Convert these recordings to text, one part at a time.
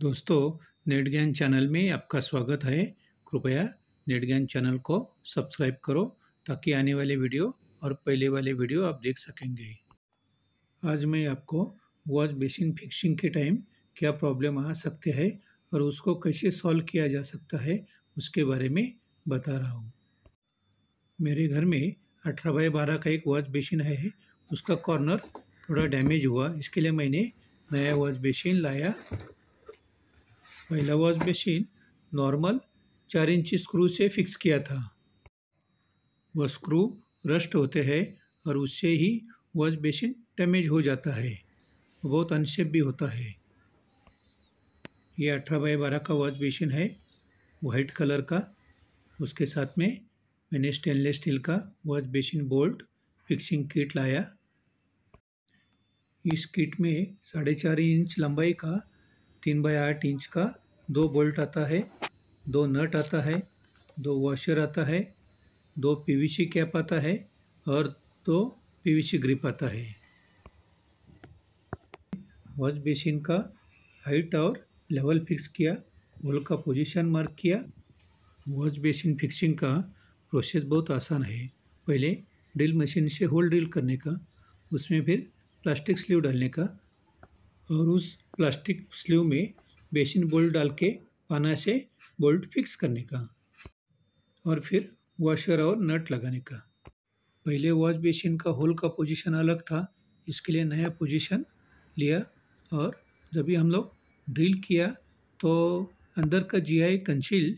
दोस्तों नेट ज्ञान चैनल में आपका स्वागत है कृपया नेट ज्ञान चैनल को सब्सक्राइब करो ताकि आने वाले वीडियो और पहले वाले वीडियो आप देख सकेंगे आज मैं आपको वॉच बेसिन फिक्सिंग के टाइम क्या प्रॉब्लम आ सकते हैं और उसको कैसे सॉल्व किया जा सकता है उसके बारे में बता रहा हूँ मेरे घर में अठारह बाई बारह का एक वॉच बेसिन है उसका कॉर्नर थोड़ा डैमेज हुआ इसके लिए मैंने नया वॉच बेसिन लाया पहला वॉश मशीन नॉर्मल चार इंची स्क्रू से फिक्स किया था वह स्क्रू रस्ट होते हैं और उससे ही वॉश बेसिन डैमेज हो जाता है बहुत अनसेफ भी होता है ये अठारह बाई बारह का वॉश बेसिन है वाइट कलर का उसके साथ में मैंने स्टेनलेस स्टील का wash basin bolt fixing kit लाया इस किट में साढ़े चार इंच लंबाई का तीन बाई आठ इंच का दो बोल्ट आता है दो नट आता है दो वॉशर आता है दो पीवीसी कैप आता है और दो पीवीसी ग्रिप आता है वॉश बेसिन का हाइट और लेवल फिक्स किया होल का पोजीशन मार्क किया वॉश बेसिन फिक्सिंग का प्रोसेस बहुत आसान है पहले ड्रिल मशीन से होल ड्रिल करने का उसमें फिर प्लास्टिक स्लीव डालने का और उस प्लास्टिक स्लीव में बेसिन बोल्ट डाल के पाना से बोल्ट फिक्स करने का और फिर वॉशर और नट लगाने का पहले वॉश बेसिन का होल का पोजीशन अलग था इसके लिए नया पोजीशन लिया और जब भी हम लोग ड्रिल किया तो अंदर का जी आई कंसील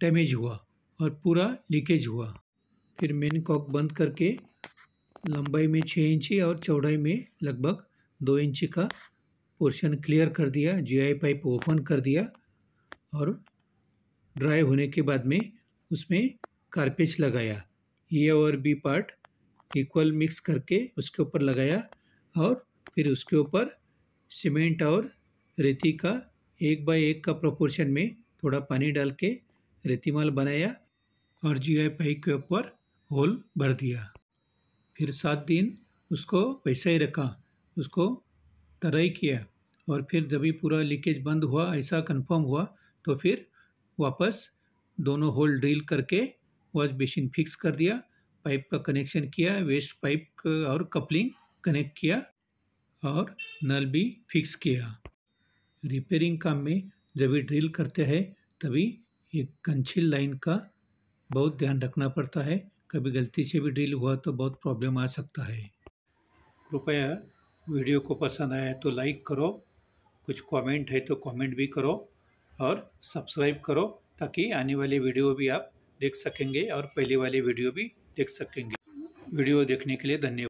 डैमेज हुआ और पूरा लीकेज हुआ फिर मेन कॉक बंद करके लंबाई में छः इंची और चौड़ाई में लगभग दो इंची का पोर्शन क्लियर कर दिया जीआई पाइप ओपन कर दिया और ड्राई होने के बाद में उसमें कारपेच लगाया ए और बी पार्ट इक्वल मिक्स करके उसके ऊपर लगाया और फिर उसके ऊपर सीमेंट और रेती का एक बाय एक का प्रोपोर्शन में थोड़ा पानी डाल के रेतीमाल बनाया और जी आई पाइप के ऊपर होल भर दिया फिर सात दिन उसको वैसा ही रखा उसको तराई किया और फिर जब भी पूरा लीकेज बंद हुआ ऐसा कंफर्म हुआ तो फिर वापस दोनों होल ड्रिल करके वॉश बेसिन फिक्स कर दिया पाइप का कनेक्शन किया वेस्ट पाइप और कपलिंग कनेक्ट किया और नल भी फिक्स किया रिपेयरिंग काम में जब भी ड्रिल करते हैं तभी एक कंछिल लाइन का बहुत ध्यान रखना पड़ता है कभी गलती से भी ड्रिल हुआ तो बहुत प्रॉब्लम आ सकता है कृपया वीडियो को पसंद आया है तो लाइक करो कुछ कमेंट है तो कमेंट भी करो और सब्सक्राइब करो ताकि आने वाले वीडियो भी आप देख सकेंगे और पहले वाले वीडियो भी देख सकेंगे वीडियो देखने के लिए धन्यवाद